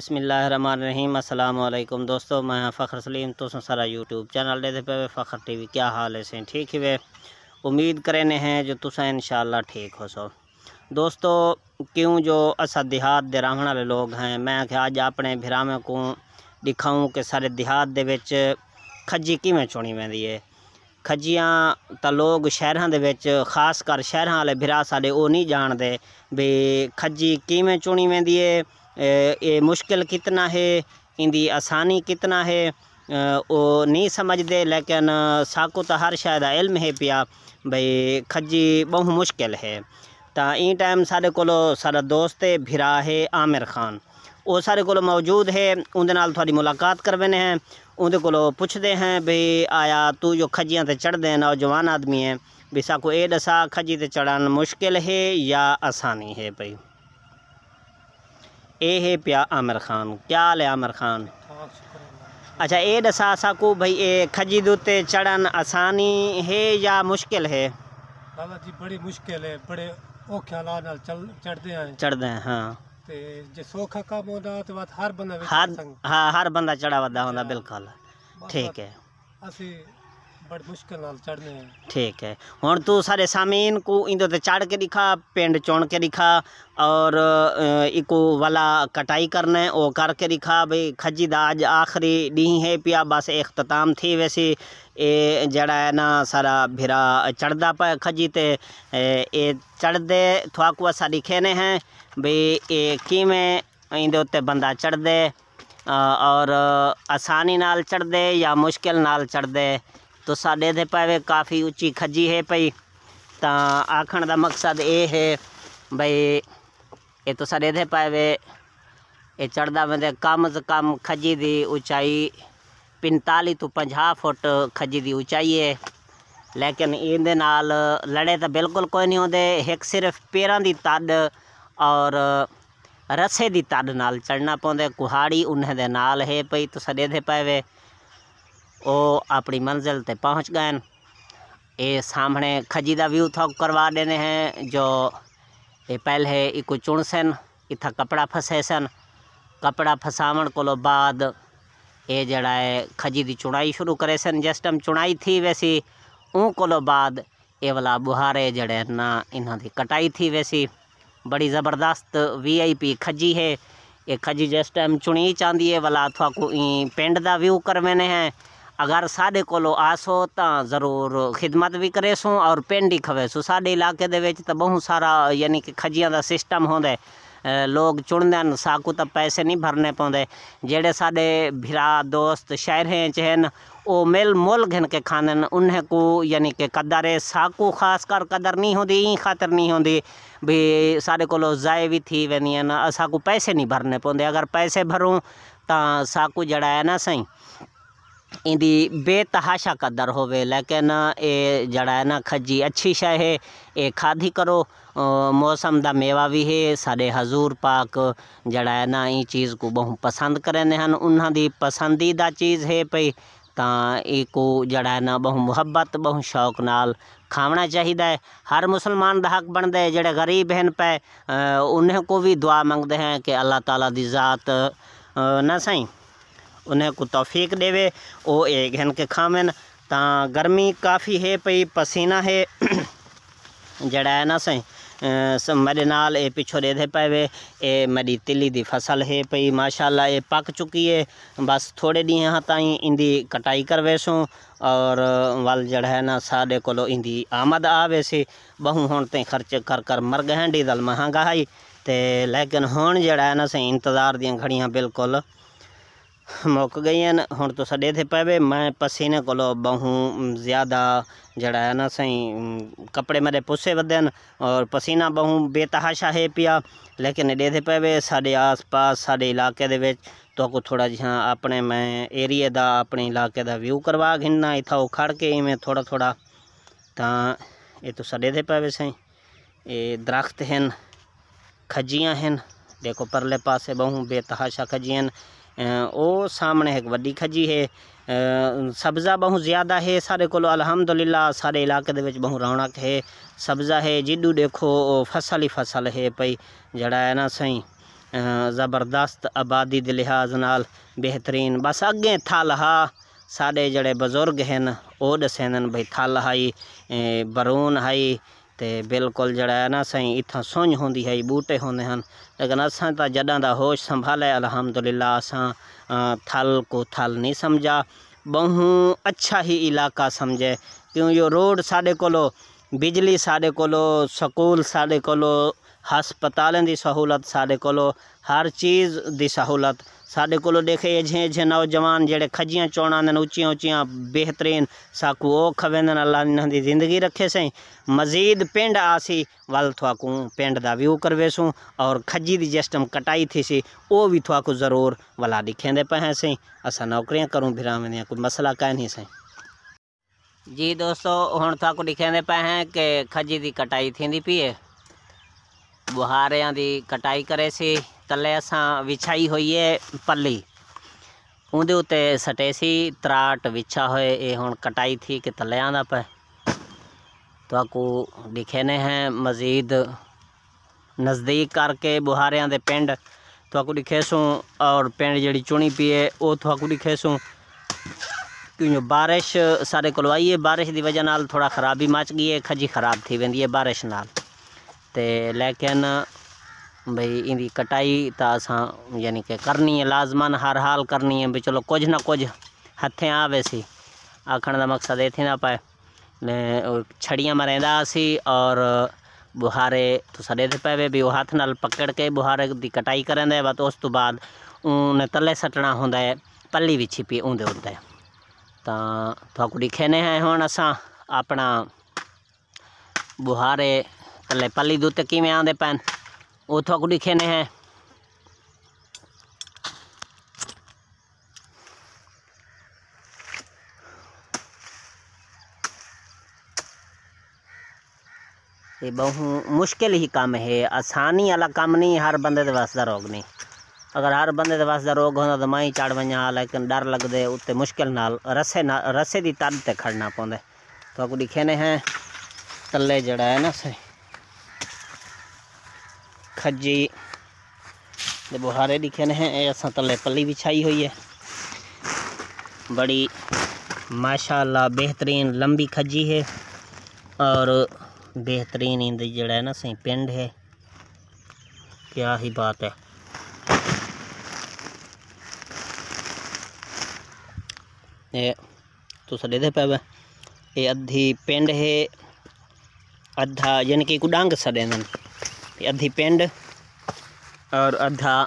अस्सलाम वालेकुम दोस्तों मैं फ़खर सलीम तो सारा यूट्यूब चैनल दे पे फ़खर टी वी क्या हाल है सें ठीक है वे उम्मीद करें हैं जो तुसा इन ठीक हो सो दोस्तों क्यों जो असा देहात दे रहने वाले लोग हैं मैं आख्या अज अपने भिरावे को दिखाऊँ कि सारे देहात दे विच खज्जी किमें चुनी वेंदी है खज्जियाँ तो लोग शहर के शहर वाले भिरा सा नहीं जानते भी खजी किमें चुनी वेंदी है ये मुश्किल कितना है इंदी आसानी कितना है वो नहीं समझते लेकिन साको तो हर शायद इल्म है पिया भाई खजी बहुत मुश्किल है तो ई टाइम साढ़े को सारा दोस्त है भिरा है आमिर खान वो सारे को मौजूद है उनके नाल थोड़ी मुलाकात करवाने हैं उनके को पुछते हैं भाई आया तू जो खज्जियाँ तो चढ़ते हैं नौजवान आदमी है भी साको ये दसा खजी से चढ़ाना मुश्किल है या आसानी है भाई ਇਹ ਪਿਆ ਅਮਰ ਖਾਨ ਕੀ ਹਾਲ ਹੈ ਆਮਰ ਖਾਨ ਅੱਛਾ ਇਹ ਦਸਾ ਸਕੂ ਭਈ ਇਹ ਖਜੀ ਦੇ ਉੱਤੇ ਚੜਨ ਆਸਾਨੀ ਹੈ ਜਾਂ ਮੁਸ਼ਕਿਲ ਹੈ ਬਾਬਾ ਜੀ ਬੜੀ ਮੁਸ਼ਕਿਲ ਹੈ ਬੜੇ ਔਖੇ ਹਾਲਾਤ ਨਾਲ ਚੜਦੇ ਆਂ ਚੜਦੇ ਆਂ ਹਾਂ ਤੇ ਜੇ ਸੋਖਾ ਕੰਮ ਹੁੰਦਾ ਤੇ ਬਾਤ ਹਰ ਬੰਦਾ ਵਿੱਚ ਹਾਂ ਹਰ ਬੰਦਾ ਚੜਾ ਵਦਾ ਹੁੰਦਾ ਬਿਲਕੁਲ ਠੀਕ ਹੈ ਅਸੀਂ ठीक है हूँ तू सारे सामीन को इंदो तो चाड़ के दिखा पेंड चुन के दिखा और इको वाला कटाई करने वो करके दिखा भाई खजी का आज आखिरी डी है पिया बस अख्ताम थी वैसे ए जड़ा है ना सारा भिरा चढ़दा पा खजी ते ए, ए चढ़दे थोड़ा को असा ने हैं भाई ए किवें इंदो उत्ते बंदा दे और आसानी नाल दे या मुश्किल नाल दे ਤੋ ਸਾਡੇ ਤੇ ਪਾਵੇ ਕਾਫੀ ਉੱਚੀ ਖੱਜੀ ਹੈ ਭਈ ਤਾਂ ਆਖਣ ਦਾ ਮਕਸਦ ਇਹ ਹੈ ਭਈ ਇਹ ਤੋਂ ਸਾਡੇ ਤੇ ਪਾਵੇ ਇਹ ਚੜਦਾ ਬੰਦੇ ਕਮ ਜ਼ ਕਮ ਖੱਜੀ ਦੀ ਉਚਾਈ 45 ਤੋਂ 50 ਫੁੱਟ ਖੱਜੀ ਦੀ ਉਚਾਈ ਹੈ ਲੇਕਿਨ ਇਹਦੇ ਨਾਲ ਲੜੇ ਤਾਂ ਬਿਲਕੁਲ ਕੋਈ ਨਹੀਂ ਹੁੰਦੇ ਇੱਕ ਸਿਰਫ ਪੇਰਾਂ ਦੀ ਤੱਦ ਔਰ ਰਸੇ ਦੀ ਤੱਦ ਨਾਲ ਚੜਨਾ ਪਉਂਦੇ ਕੁਹਾੜੀ ਉਹਨਾਂ ਦੇ ਨਾਲ ਹੈ ਭਈ ਤੋ ਸਾਡੇ ਦੇ ਪਾਵੇ वो अपनी मंजिल તે પહોંચ ગયા એ સામે ખજીદા વ્યૂ થોક કરવા દેને હે જો એ एक चुन सन इथा कपड़ा फसे सन कपड़ा फसाव को बाद ये जड़ा है खजी की चुनाई शुरू करे सन जिस टाइम चुनाई थी वैसी ऊँ को बाद ये वाला बुहारे जड़े ना इन्हों की कटाई थी वैसी बड़ी ज़बरदस्त वी आई पी खजी है ये खजी जिस टाइम चुनी चाहती है वाला थोड़ा को पेंड का व्यू करवाने हैं अगर साढ़े को आसो तो जरूर खिदमत भी करे सो और पेंड ही खवे सो साढ़े इलाके बहुत सारा यानी कि खजिया का सिस्टम होंगे लोग चुनते साकू तो पैसे नहीं भरने पाते जेडे साडे भरा दोस्त शहरें चेन वो मिल मुल गिन के खाने उन्हें को यानी कि कदर है साकू खास कर कदर नहीं होती इं खातर नहीं होती भी साढ़े को जाए भी थी वेंदियां असाकू पैसे नहीं भरने पौते अगर पैसे भरूँ तो साकू जड़ा है ना सही इंदी बेतहाशा कदर होवे लेकिन ये जड़ा है ना खज्जी अच्छी शय है ये खादी करो मौसम का मेवा भी है साढ़े हजूर पाक जड़ा है ना ये चीज़ को बहुत पसंद करेंगे उन्होंने पसंदीदा चीज़ है पई ਤਾਂ ਇਹ ਕੋ ਜਿਹੜਾ ਨਾ ਬਹੁ ਮੁਹੱਬਤ ਬਹੁ ਸ਼ੌਕ ਨਾਲ ਖਾਣਾ ਚਾਹੀਦਾ ਹੈ ਹਰ ਮੁਸਲਮਾਨ ਦਾ ਹੱਕ ਬਣਦਾ ਹੈ ਜਿਹੜੇ ਗਰੀਬ ਹਨ ਪੈ ਉਹਨਾਂ ਕੋ ਵੀ ਦੁਆ ਮੰਗਦੇ ਹਨ ਕਿ ਅੱਲਾਹ ਤਾਲਾ ਦੀ ਜ਼ਾਤ ਨਾ उन्हें को तोफीक देवे वो एक हैं के खावन ਤਾਂ ਗਰਮੀ ਕਾਫੀ ਹੈ ਪਈ ਪਸੀਨਾ ਹੈ ਜਿਹੜਾ ਹੈ ਨਾ ਸਹੀ ਸਮਰੇ ਨਾਲ ਇਹ ਪਿੱਛੋਂ ਦੇ ਪਵੇ ਇਹ ਮਰੀ ਤਿੱਲੀ ਦੀ ਫਸਲ ਹੈ ਪਈ ਮਾਸ਼ਾਅੱਲਾ ਇਹ ਪੱਕ ਚੁੱਕੀ ਹੈ ਬਸ ਥੋੜੇ ਦਿਨਾਂ ਤਾਈਂ ਇੰਦੀ ਕਟਾਈ ਕਰਵੇਸੋਂ और वल जड़ा है ना साढ़े को इंदी आमद आवे सी बहु हूँ ते खर्च कर कर मर गए हैं डीजल महंगाई तो लेकिन हूँ जड़ा है ना सही इंतज़ार दियाँ घड़ियाँ बिल्कुल मुक गई हैं हूँ तो सड़े थे पवे मैं पसीने को बहू ज़्यादा जड़ा है ना सही कपड़े मेरे पुसे बदन और पसीना बहू बेतहाशा है पिया लेकिन एडे थे पवे साढ़े आस पास साढ़े इलाके दे तो को थोड़ा जहाँ अपने मैं एरिए अपने इलाके का व्यू करवा गिना इतना वो खड़ के इवें थोड़ा थोड़ा तो ये तो सड़े थे पवे सही ये दरख्त हैं खजिया हैं देखो परले पासे बहू बेतहाशा खजिया वो सामने एक वही खजी है सब्ज़ा बहु ज़्यादा है सारे को अलहमदुल्ला सारे इलाके बहु रौनक है सब्ज़ा है जिडू देखो फसल ही फसल है भाई जड़ा है ना सही जबरदस्त आबादी के लिहाज न बेहतरीन बस अगे थल हा सा जड़े बजुर्ग हैं वह दसेंदन भाई थल हाई बरून हाई तो बिल्कुल जड़ा है ना सही इतना सुझ हों बूटे होंगे लेकिन असा जडा का होश संभाले अलहमदुल्ला असा थल को थल नहीं समझा बहू अच्छा ही इलाका समझे क्यों जो रोड साढ़े को बिजली साढ़े को स्कूल साढ़े को हस्पताल की सहूलत साढ़े को हर चीज़ की सहूलत ਸਾਡੇ ਕੋਲੋਂ ਦੇਖੇ ਅਜੇ ਅਜੇ ਨੌਜਵਾਨ ਜਿਹੜੇ ਖੱਜੀਆਂ ਚੋਣਾਂ ਨੇ ਉੱਚੀਆਂ ਉੱਚੀਆਂ ਬਿਹਤਰੀਨ ਸਾਕੂ ਉਹ ਖਵੇਂਦਨ ਅੱਲਾ ਇਹਨਾਂ ਦੀ ਜ਼ਿੰਦਗੀ ਰੱਖੇ ਸੈਂ ਮਜ਼ੀਦ ਪਿੰਡ ਆਸੀ ਵੱਲ ਤੁਹਾਨੂੰ ਪਿੰਡ ਦਾ ਵਿਊ ਕਰਵੇਸੂ ਔਰ ਖੱਜੀ ਦੀ ਜਸਟਮ ਕਟਾਈ ਥੀ ਸੀ ਉਹ ਵੀ ਤੁਹਾਨੂੰ ਜ਼ਰੂਰ ਵਲਾ ਦਿਖੇਂਦੇ ਪਏ ਸੈਂ ਅਸਾਂ ਨੌਕਰੀਆਂ ਕਰੂੰ ਫਿਰਾਂ ਦੀਆਂ ਕੋਈ ਮਸਲਾ ਕਾਇ ਨਹੀਂ ਸੈਂ जी दोस्तों हूँ थको दिखेंदे पे हैं कि खजी की कटाई थी पी है बुहारिया की कटाई करे सी ਥੱਲੇ ਅਸਾਂ ਵਿਛਾਈ ਹੋਈ ਹੈ ਪੱਲੀ ਉਹਦੇ ਉੱਤੇ ਸਟੇ ਸੀ ਤਰਾਟ ਵਿਛਾ ਹੋਏ ਇਹ ਹੁਣ ਕਟਾਈ थी ਕਿ ਤਲਿਆਂ ਦਾ ਪੈ ਤੁਹਾਨੂੰ ਦਿਖੇਨੇ ਹੈ ਮਜ਼ੀਦ ਨਜ਼ਦੀਕ ਕਰਕੇ ਬੁਹਾਰਿਆਂ ਦੇ ਪਿੰਡ ਤੁਹਾਨੂੰ ਦਿਖੇਸੂ ਔਰ ਪਿੰਡ ਜਿਹੜੀ ਚੁਣੀ ਪਈ ਹੈ ਉਹ ਤੁਹਾਨੂੰ ਦਿਖੇਸੂ क्यों बारिश सारे को आई है बारिश की वजह नाल थोड़ा खराबी मच गई है खजी खराब थी वेंदी है बारिश नाल ते लेकिन भई इन कटाई तो अस यानी कि करनी है लाजमान हर हाल करनी है भई चलो कुछ कुझु न कुझु हथें सी आखण का मकसद ये थी ना पाए छड़ियाँ में रहता सी और बुहारे तो सड़े थे पवे भी वो हाथ नाल पकड़ के बुहारे की कटाई करेंदा है उस तो बाद उन्हें तले सटना होंदा पल्ली भी छिपी ऊँदे उत्ते ਤਾਂ ਤੁਹਾਨੂੰ ਦਿਖੇਨੇ ਹੈ ਹੁਣ ਅਸਾਂ ਆਪਣਾ ਬੁਹਾਰੇ ਥੱਲੇ ਪੱਲੀ ਦੁੱਤ ਕਿਵੇਂ ਆਉਂਦੇ ਪੈਣ ओथोकुडी खेने हैं ये बहु मुश्किल ही काम है आसानी वाला काम नहीं हर बंदे के वास्ते रोग नहीं अगर हर बंदे के वास्ते रोग होता तो माही चाड़ वजा लेकिन डर लगते उत्ते मुश्किल नाल रस्से ना रस्से की तल ते खड़ना पौधे तो खेने हैं तले जड़ा है ना सही खजी बुहारे दिखे ने हैं ऐसा तले पली बिछाई हुई है बड़ी माशाल्लाह बेहतरीन लंबी खज्जी है और बेहतरीन इंद जड़ा है ना सही पिंड है क्या ही बात है ये तुस दे पे ये अद्धी पिंड है अद्धा यानी कि कुडांग सड़े अधी पेंड और अधा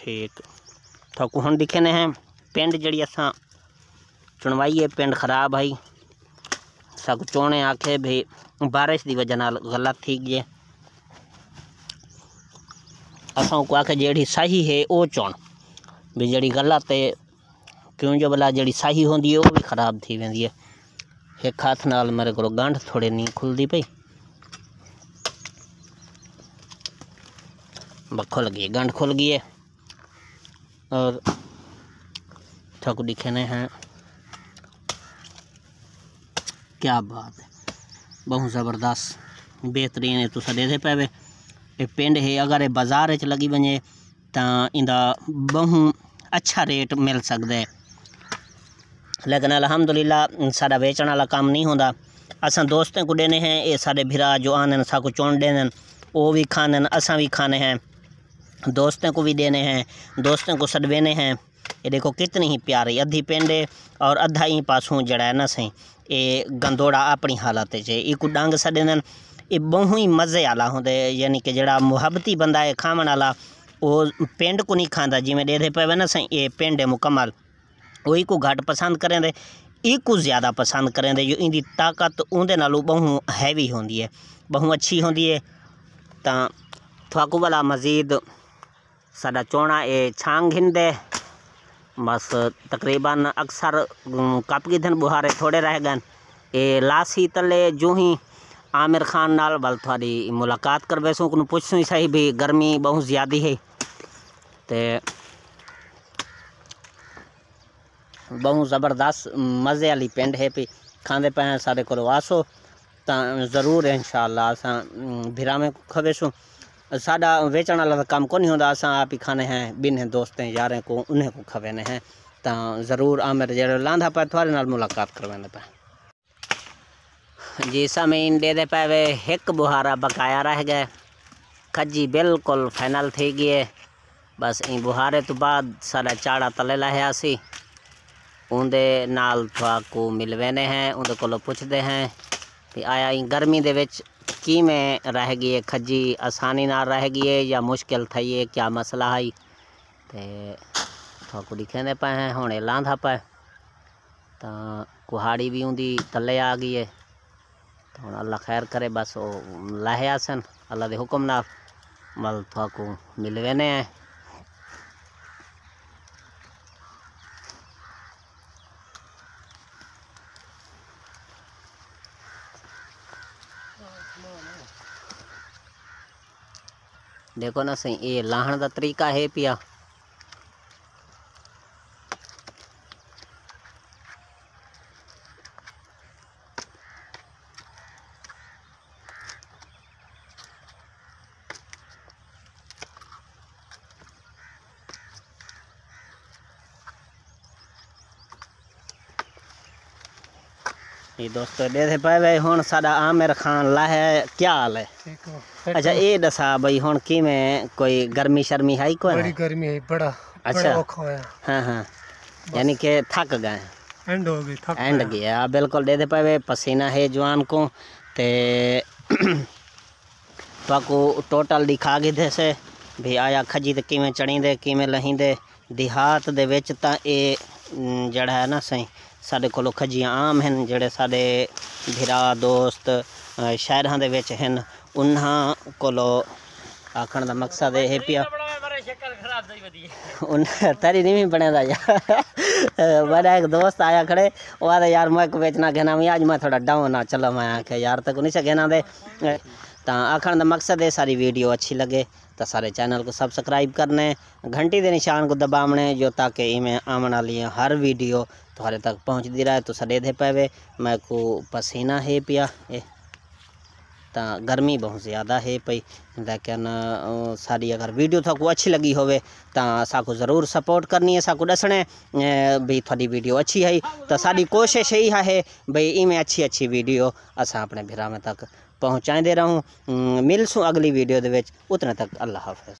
ठीक तो हम दिखे ने हैं पेंड जड़ी असा चुनवाई है पेंड खराब है सब चोने आखे भी बारिश की वजह नाल गलत थी गए असों को आखे जड़ी सही है वो चोन भी जड़ी गलत है क्यों जो भला जी साही होंगी वह वो भी ख़राब थी वी है एक हथ नाल मेरे को गंढ थोड़ी नहीं खुलती पी खुल गई गंढ खुल गई है और दिखे दिखने हैं क्या बात है बहुत ज़बरदस्त बेहतरीन है तुसा देते पे ये पिंड है अगर ये बाजार लगी वजे तो इंदा बहुत अच्छा रेट मिल सकता है लेकिन अलहमदुल्ला सा वेचण वाला कम्म नहीं होंगे असं दोस्तें को देने हैं ये साढ़े भरा जो आने सब कुछ चुन देने वो भी खाने असं भी खाने हैं दोस्त को भी देने हैं दोस्तों को सदवेने हैं ये देखो कितनी ही प्यारी अद्धी पेंडे और अद्धा ही पासू जड़ा ना सही ये गंदोड़ा अपनी हालत से एक डंग सदन ये बहु ही मज़े आला होंगे यानी कि जरा मुहब्बती बंदा है खावन आला वो पेंड को नहीं खांदा जिमें दे पे ना सही ये पेंड है मुकम्मल वही को घट पसंद करें दे एक को ज़्यादा पसंद करें दे जो इनकी ताकत उनके बहु हैवी होंगी है बहु अच्छी होंगी है तो थोकू वाला मजीद सा चोना ये छांग है बस तकरीबन अक्सर कापगी धन बुहारे थोड़े रह गए ये लासी तले जो ही आमिर खान नाल बल थोड़ी मुलाकात कर बैसू पुछसूँ सही भी गर्मी बहुत ज़्यादा है तो बहुत ज़बरदस्त मज़े वाली पेंड है भी खाते पे साढ़े को आसो तो जरूर इन शाला अस भीरा में खबेसू सा वेचण वाला तो कम को हों आप ही खाने हैं बिन्ह दोस्तें यार को उन्हें को खबेन हैं तो जरूर आमिर जो लादा पे थोड़े नाल मुलाकात करवाने पे जी समीन डे दे पे एक बुहारा बकाया रह गए खजी बिल्कुल फाइनल थी गई है बस इ बुहारे तो बाद साढ़ा चाड़ा तले लाया उनके नाल को मिलवे हैं उनके को पुछते हैं कि आया गर्मी के कि किमें रह गई है खजी आसानी ना रह गई है या मुश्किल थी है क्या मसला है तो थोड़ा कुछ कहने पे हैं हूँ लाँदा पे तो कुहाड़ी भी उनकी थले आ गई है तो हम अल्लाह खैर करे बस वो लहे आसन अल्लाह के हुक्म मल थोड़ा को मिलवे हैं देखो ना सही ये लाहन का तरीका है पिया ਇਹ ਦੋਸਤੋ ਦੇ ਭਾਈ ਭਾਈ ਹੁਣ ਸਾਡਾ ਆਮਿਰ ਖਾਨ ਲਾਹੇ ਹੈ ਕੀ ਹਾਲ ਹੈ ਅੱਛਾ ਇਹ ਦੱਸਾ ਬਈ ਹੁਣ ਕਿਵੇਂ ਕੋਈ ਗਰਮੀ ਸ਼ਰਮੀ ਹੈ ਕੋਈ ਬੜੀ ਗਰਮੀ ਹੈ ਬੜਾ ਅੱਛਾ ਹਾਂ ਹਾਂ ਯਾਨੀ ਕਿ ਥੱਕ ਗਏ ਐਂਡ ਹੋ ਗਈ ਥੱਕ ਐਂਡ ਗਿਆ ਬਿਲਕੁਲ ਦੇ ਦੇ ਭਾਈ ਪਸੀਨਾ ਹੈ ਜਵਾਨ ਕੋ ਤੇ ਤੁਹਾਨੂੰ ਟੋਟਲ ਦਿਖਾ ਕੇ ਦੇਸੇ ਵੀ ਆਇਆ ਖਜੀ ਤੇ ਕਿਵੇਂ ਚੜੀਂਦੇ ਕਿਵੇਂ ਲਹੀਂਦੇ ਦਿਹਾਤ ਦੇ ਵਿੱਚ ਤਾਂ ਇਹ ਜਿਹੜਾ ਹੈ ਨਾ ਸਹੀ ਸਾਡੇ ਕੋਲੋਂ ਖਜੀਆਂ ਆਮ ਹਨ ਜਿਹੜੇ ਸਾਡੇ ਭਰਾ ਦੋਸਤ ਸ਼ਹਿਰਾਂ ਦੇ ਵਿੱਚ ਹਨ ਉਹਨਾਂ ਕੋਲੋਂ ਆਖਣ ਦਾ ਮਕਸਦ ਇਹ ਪਿਆ नहीं बने बड़ा एक दोस्त आया खड़े वो आते यार मैं बेचना कहना मैं आज मैं थोड़ा डाउन आ चलो मैं आके यार तक नहीं से दे तो आखन का मकसद है सारी वीडियो अच्छी लगे तो सारे चैनल को सब्सक्राइब करने घंटी के निशान को दबावने जो ताकि इमें आने वाली हर वीडियो थोड़े तक पहुँच दी रहा है तो सड़े दे पावे मैं को पसीना है पिया ए तो गर्मी बहुत ज़्यादा है पई लेकिन साड़ी अगर वीडियो थको को अच्छी लगी हो सो ज़रूर सपोर्ट करनी है सबको दसने भाई थोड़ी वीडियो अच्छी है तो साड़ी कोशिश यही है भाई इमें अच्छी अच्छी वीडियो अस अपने भ्रावें तक पहुँचाते रहूँ मिलसूँ अगली वीडियो के उतने तक अल्लाह हाफिज़